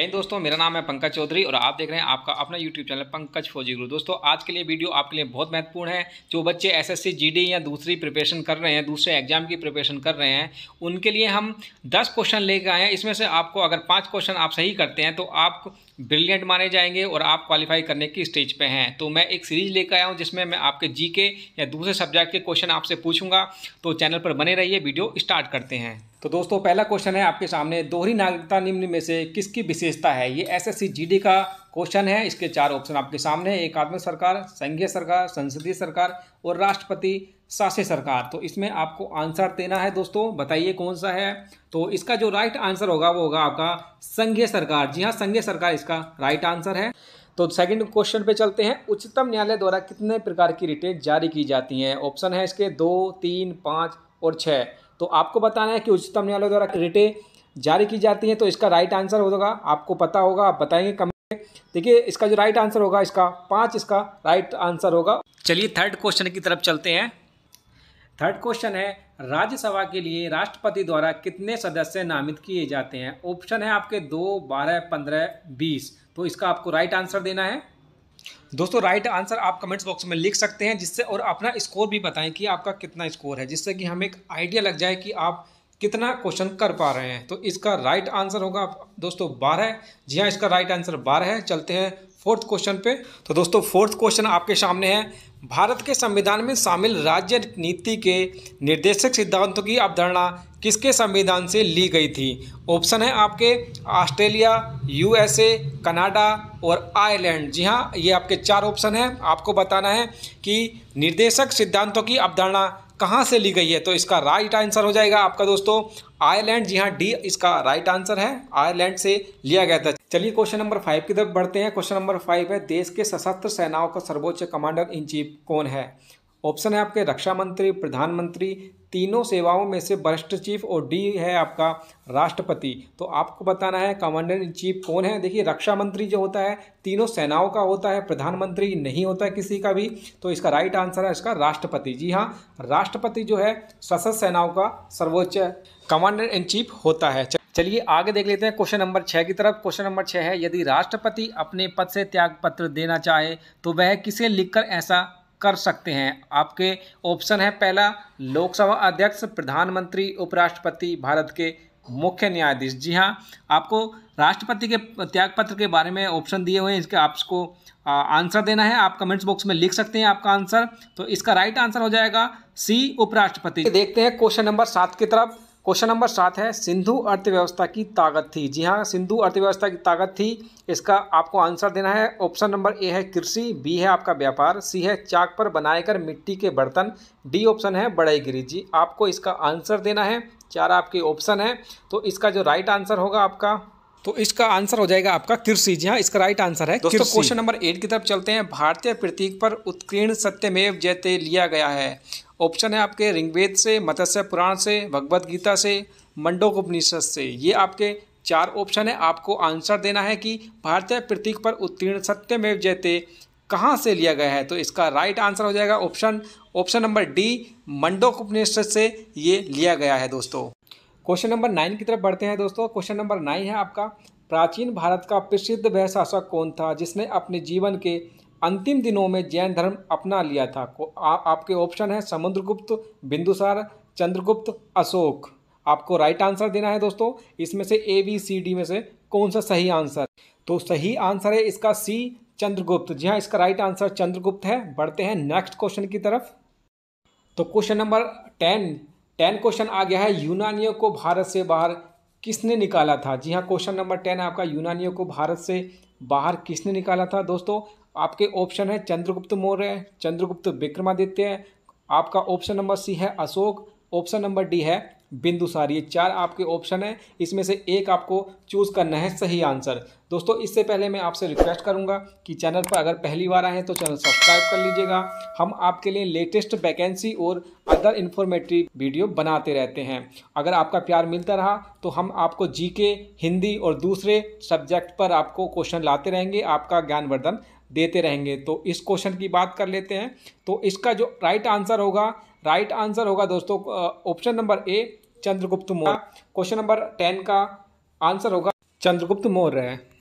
हे दोस्तों मेरा नाम है पंकज चौधरी और आप देख रहे हैं आपका अपना यूट्यूब चैनल पंकज फौजी गुरु दोस्तों आज के लिए वीडियो आपके लिए बहुत महत्वपूर्ण है जो बच्चे एसएससी जीडी या दूसरी प्रिपरेशन कर रहे हैं दूसरे एग्जाम की प्रिपरेशन कर रहे हैं उनके लिए हम 10 क्वेश्चन लेकर आए हैं इसमें से आपको अगर पाँच क्वेश्चन आप सही करते हैं तो आप ब्रिलियंट माने जाएंगे और आप क्वालिफाई करने की स्टेज पर हैं तो मैं एक सीरीज लेकर आया हूँ जिसमें मैं आपके जी या दूसरे सब्जेक्ट के क्वेश्चन आपसे पूछूंगा तो चैनल पर बने रहिए वीडियो स्टार्ट करते हैं तो दोस्तों पहला क्वेश्चन है आपके सामने दोहरी नागरिकता निम्न में से किसकी विशेषता है ये एसएससी जीडी का क्वेश्चन है इसके चार ऑप्शन आपके सामने एक आदमी सरकार संघीय सरकार संसदीय सरकार और राष्ट्रपति शासी सरकार तो इसमें आपको आंसर देना है दोस्तों बताइए कौन सा है तो इसका जो राइट आंसर होगा वो होगा आपका संघीय सरकार जी हाँ संघीय सरकार इसका राइट आंसर है तो सेकंड क्वेश्चन पे चलते हैं उच्चतम न्यायालय द्वारा कितने प्रकार की रिटें जारी की जाती हैं ऑप्शन है इसके दो तीन पाँच और छः तो आपको बताना है कि उच्चतम न्यायालय द्वारा रिटे जारी की जाती हैं तो इसका राइट आंसर होगा आपको पता होगा आप बताएंगे कम देखिए इसका जो राइट आंसर होगा इसका पाँच इसका राइट आंसर होगा चलिए थर्ड क्वेश्चन की तरफ चलते हैं थर्ड क्वेश्चन है राज्यसभा के लिए राष्ट्रपति द्वारा कितने सदस्य नामित किए जाते हैं ऑप्शन है आपके दो बारह पंद्रह बीस तो इसका आपको राइट आंसर देना है दोस्तों राइट आंसर आप कमेंट्स बॉक्स में लिख सकते हैं जिससे और अपना स्कोर भी बताएं कि आपका कितना स्कोर है जिससे कि हमें एक आइडिया लग जाए कि आप कितना क्वेश्चन कर पा रहे हैं तो इसका राइट आंसर होगा दोस्तों बारह जी हाँ इसका राइट आंसर बारह है चलते हैं फोर्थ क्वेश्चन पे तो दोस्तों फोर्थ क्वेश्चन आपके सामने है भारत के संविधान में शामिल राज्य नीति के निर्देशक सिद्धांतों की अवधारणा किसके संविधान से ली गई थी ऑप्शन है आपके ऑस्ट्रेलिया यूएसए कनाडा और आयरलैंड जी हाँ ये आपके चार ऑप्शन हैं आपको बताना है कि निर्देशक सिद्धांतों की अवधारणा कहाँ से ली गई है तो इसका राइट आंसर हो जाएगा आपका दोस्तों आयरलैंड जी हाँ डी इसका राइट आंसर है आयरलैंड से लिया गया था चलिए क्वेश्चन नंबर फाइव की तरफ बढ़ते हैं क्वेश्चन नंबर फाइव है देश के सशस्त्र सेनाओं का सर्वोच्च कमांडर इन चीफ कौन है ऑप्शन है आपके रक्षा मंत्री प्रधानमंत्री तीनों सेवाओं में से वरिष्ठ चीफ और डी है आपका राष्ट्रपति तो आपको बताना है कमांडर इन चीफ कौन है देखिए रक्षा मंत्री जो होता है तीनों सेनाओं का होता है प्रधानमंत्री नहीं होता है किसी का भी तो इसका राइट आंसर है इसका राष्ट्रपति जी हाँ राष्ट्रपति जो है सशस्त्र सेनाओं का सर्वोच्च कमांडर इन चीफ होता है चलिए आगे देख लेते हैं क्वेश्चन नंबर छः की तरफ क्वेश्चन नंबर छः है यदि राष्ट्रपति अपने पद से त्याग पत्र देना चाहे तो वह किसे लिखकर ऐसा कर सकते हैं आपके ऑप्शन है पहला लोकसभा अध्यक्ष प्रधानमंत्री उपराष्ट्रपति भारत के मुख्य न्यायाधीश जी हाँ आपको राष्ट्रपति के त्यागपत्र के बारे में ऑप्शन दिए हुए हैं इसके आपको आंसर देना है आप कमेंट्स बॉक्स में लिख सकते हैं आपका आंसर तो इसका राइट आंसर हो जाएगा सी उपराष्ट्रपति देखते हैं क्वेश्चन नंबर सात की तरफ क्वेश्चन नंबर सात है सिंधु अर्थव्यवस्था की ताकत थी जी हाँ सिंधु अर्थव्यवस्था की ताकत थी इसका आपको आंसर देना है ऑप्शन नंबर ए है कृषि बी है आपका व्यापार सी है चाक पर कर मिट्टी के बर्तन डी ऑप्शन है बड़ाईगिरी जी आपको इसका आंसर देना है चार आपके ऑप्शन है तो इसका जो राइट आंसर होगा आपका तो इसका आंसर हो जाएगा आपका कृषि जी हाँ इसका राइट आंसर है दोस्तों क्वेश्चन नंबर एट की तरफ चलते हैं भारतीय प्रतीक पर उत्कीर्ण सत्यमेव जयते लिया गया है ऑप्शन है आपके ऋग्वेद से मत्स्य पुराण से भगवद गीता से मंडोक उपनिषद से ये आपके चार ऑप्शन है आपको आंसर देना है कि भारतीय प्रतीक पर उत्तीर्ण सत्यमेव जयते कहाँ से लिया गया है तो इसका राइट आंसर हो जाएगा option option number D Mundaka Upanishad से ये लिया गया है दोस्तों क्वेश्चन नंबर नाइन की तरफ बढ़ते हैं दोस्तों क्वेश्चन नंबर नाइन है आपका प्राचीन भारत का प्रसिद्ध वह शासक कौन था जिसने अपने जीवन के अंतिम दिनों में जैन धर्म अपना लिया था आ, आपके ऑप्शन है समुद्रगुप्त बिंदुसार चंद्रगुप्त अशोक आपको राइट आंसर देना है दोस्तों इसमें से ए बी सी डी में से कौन सा सही आंसर तो सही आंसर है इसका सी चंद्रगुप्त जी हाँ इसका राइट आंसर चंद्रगुप्त है बढ़ते हैं नेक्स्ट क्वेश्चन की तरफ तो question number ten ten question आ गया है यूनानियों को भारत से बाहर किसने निकाला था जी हाँ क्वेश्चन नंबर टेन आपका यूनानियों को भारत से बाहर किसने निकाला था दोस्तों आपके ऑप्शन है चंद्रगुप्त मौर्य चंद्रगुप्त विक्रमादित्य आपका ऑप्शन नंबर सी है अशोक ऑप्शन नंबर डी है बिंदुसार ये चार आपके ऑप्शन हैं इसमें से एक आपको चूज़ करना है सही आंसर दोस्तों इससे पहले मैं आपसे रिक्वेस्ट करूंगा कि चैनल पर अगर पहली बार आए हैं तो चैनल सब्सक्राइब कर लीजिएगा हम आपके लिए लेटेस्ट वैकेंसी और अदर इन्फॉर्मेटिव वीडियो बनाते रहते हैं अगर आपका प्यार मिलता रहा तो हम आपको जी हिंदी और दूसरे सब्जेक्ट पर आपको क्वेश्चन लाते रहेंगे आपका ज्ञानवर्धन देते रहेंगे तो इस क्वेश्चन की बात कर लेते हैं तो इसका जो राइट आंसर होगा राइट आंसर होगा दोस्तों option number A Chandragupta Maurya question number ten का आंसर होगा चंद्रगुप्त मौर्य